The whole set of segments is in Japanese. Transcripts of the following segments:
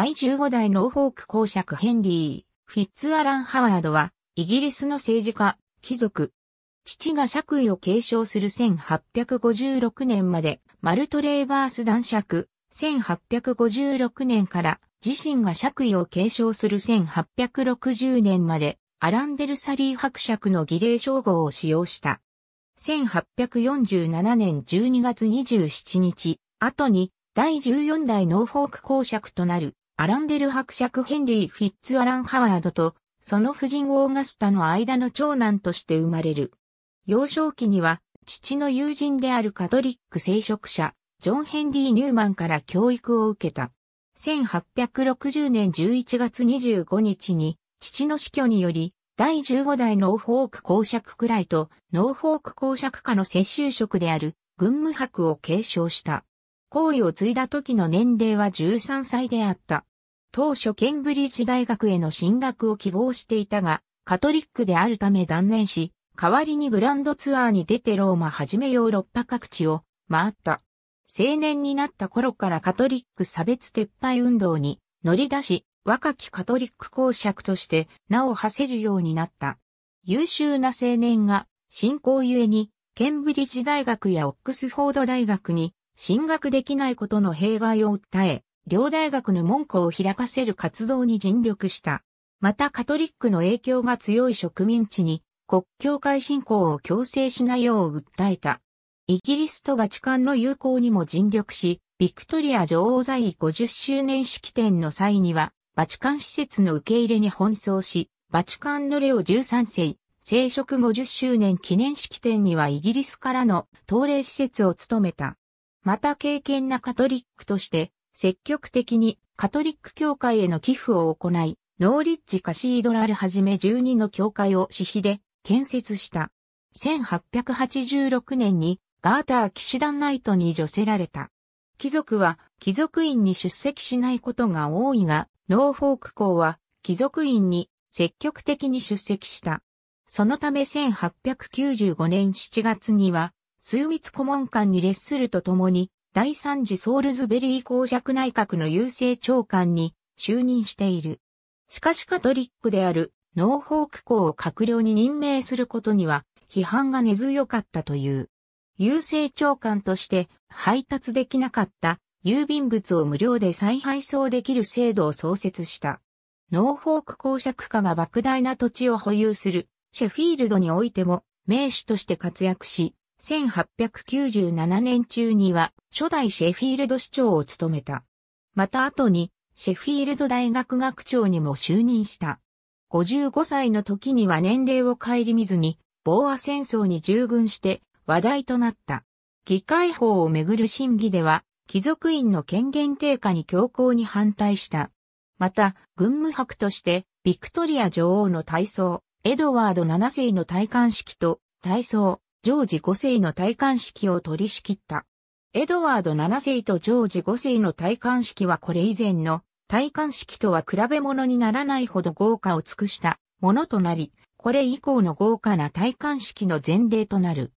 第15代ノーフォーク公爵ヘンリー・フィッツアラン・ハワードは、イギリスの政治家、貴族。父が爵位を継承する1856年まで、マルトレーバース男爵、1856年から自身が爵位を継承する1860年まで、アランデルサリー伯爵の儀礼称号を使用した。1847年12月27日、後に第14代ノーフォーク公爵となるアランデル伯爵ヘンリー・フィッツアラン・ハワードと、その夫人オーガスタの間の長男として生まれる。幼少期には、父の友人であるカトリック聖職者、ジョン・ヘンリー・ニューマンから教育を受けた。1860年11月25日に、父の死去により、第15代ノーフォーク公爵くらいと、ノーフォーク公爵下の世襲職である、軍務伯を継承した。行為を継いだ時の年齢は13歳であった。当初ケンブリッジ大学への進学を希望していたが、カトリックであるため断念し、代わりにグランドツアーに出てローマはじめヨーロッパ各地を回った。青年になった頃からカトリック差別撤廃運動に乗り出し、若きカトリック公爵として名を馳せるようになった。優秀な青年が信仰ゆえに、ケンブリッジ大学やオックスフォード大学に進学できないことの弊害を訴え、両大学の門戸を開かせる活動に尽力した。またカトリックの影響が強い植民地に国教会信仰を強制しないよう訴えた。イギリスとバチカンの友好にも尽力し、ビクトリア女王在位50周年式典の際には、バチカン施設の受け入れに奔走し、バチカンのレオ13世、生殖50周年記念式典にはイギリスからの東礼施設を務めた。また敬験なカトリックとして、積極的にカトリック教会への寄付を行い、ノーリッジカシードラルはじめ12の教会を私費で建設した。1886年にガーター騎士団ナイトに除せられた。貴族は貴族院に出席しないことが多いが、ノーフォーク校は貴族院に積極的に出席した。そのため1895年7月には、数密顧問官に列するとともに、第3次ソールズベリー公爵内閣の郵政長官に就任している。しかしカトリックであるノーフォーク公を閣僚に任命することには批判が根強かったという。郵政長官として配達できなかった郵便物を無料で再配送できる制度を創設した。ノーフォーク公爵家が莫大な土地を保有するシェフィールドにおいても名士として活躍し、1897年中には初代シェフィールド市長を務めた。また後にシェフィールド大学学長にも就任した。55歳の時には年齢を顧みずに、ボーア戦争に従軍して話題となった。議会法をめぐる審議では、貴族院の権限低下に強硬に反対した。また、軍務博として、ビクトリア女王の体操、エドワード7世の戴冠式と、体操、ジョージ5世の戴冠式を取り仕切った。エドワード7世とジョージ5世の戴冠式はこれ以前の戴冠式とは比べ物にならないほど豪華を尽くしたものとなり、これ以降の豪華な戴冠式の前例となる。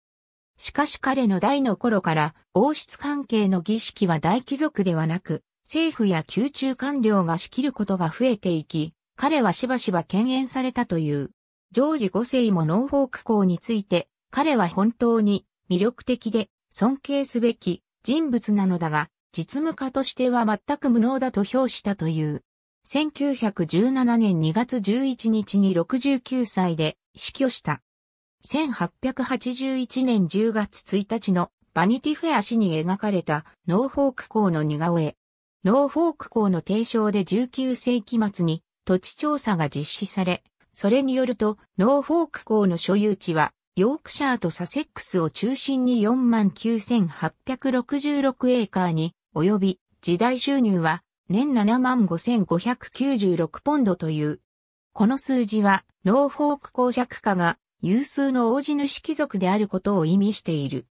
しかし彼の代の頃から王室関係の儀式は大貴族ではなく、政府や宮中官僚が仕切ることが増えていき、彼はしばしば敬遠されたという。ジョージ5世もノーフォーク校について彼は本当に魅力的で尊敬すべき人物なのだが、実務家としては全く無能だと評したという。1917年2月11日に69歳で死去した。1881年10月1日のバニティフェア誌に描かれたノーフォーク校の似顔絵。ノーフォーク校の提唱で19世紀末に土地調査が実施され、それによるとノーフォーク校の所有地はヨークシャーとサセックスを中心に49,866エーカーに及び、時代収入は年75,596ポンドという。この数字は、ノーフォーク公爵家が有数の王子主貴族であることを意味している。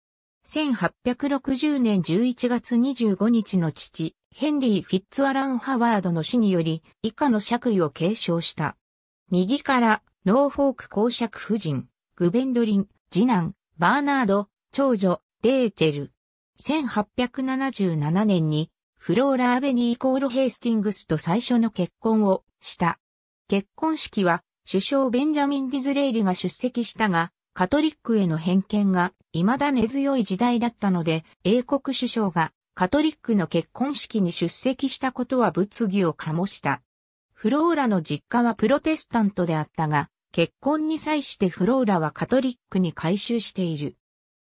1860年11月25日の父、ヘンリー・フィッツアラン・ハワードの死により、以下の爵位を継承した。右から、ノーフォーク公爵夫人。グベンドリン、次男、バーナード、長女、レーチェル。1877年に、フローラ・アベニー・コール・ヘイスティングスと最初の結婚をした。結婚式は、首相ベンジャミン・ディズレイリが出席したが、カトリックへの偏見が未だ根強い時代だったので、英国首相がカトリックの結婚式に出席したことは物議を醸した。フローラの実家はプロテスタントであったが、結婚に際してフローラはカトリックに改宗している。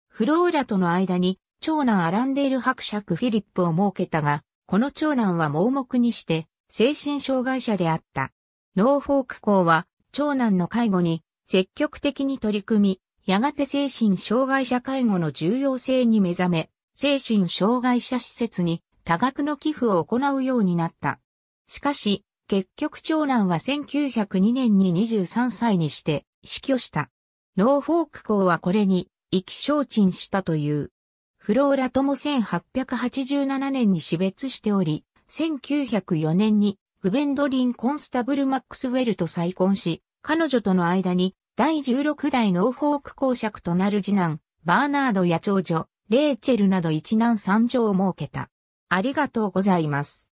フローラとの間に長男アランデール伯爵フィリップを設けたが、この長男は盲目にして精神障害者であった。ノーフォーク校は長男の介護に積極的に取り組み、やがて精神障害者介護の重要性に目覚め、精神障害者施設に多額の寄付を行うようになった。しかし、結局長男は1902年に23歳にして死去した。ノーフォーク校はこれに意気消沈したという。フローラとも1887年に死別しており、1904年にグベンドリン・コンスタブル・マックスウェルと再婚し、彼女との間に第16代ノーフォーク公爵となる次男、バーナードや長女、レーチェルなど一男三女を設けた。ありがとうございます。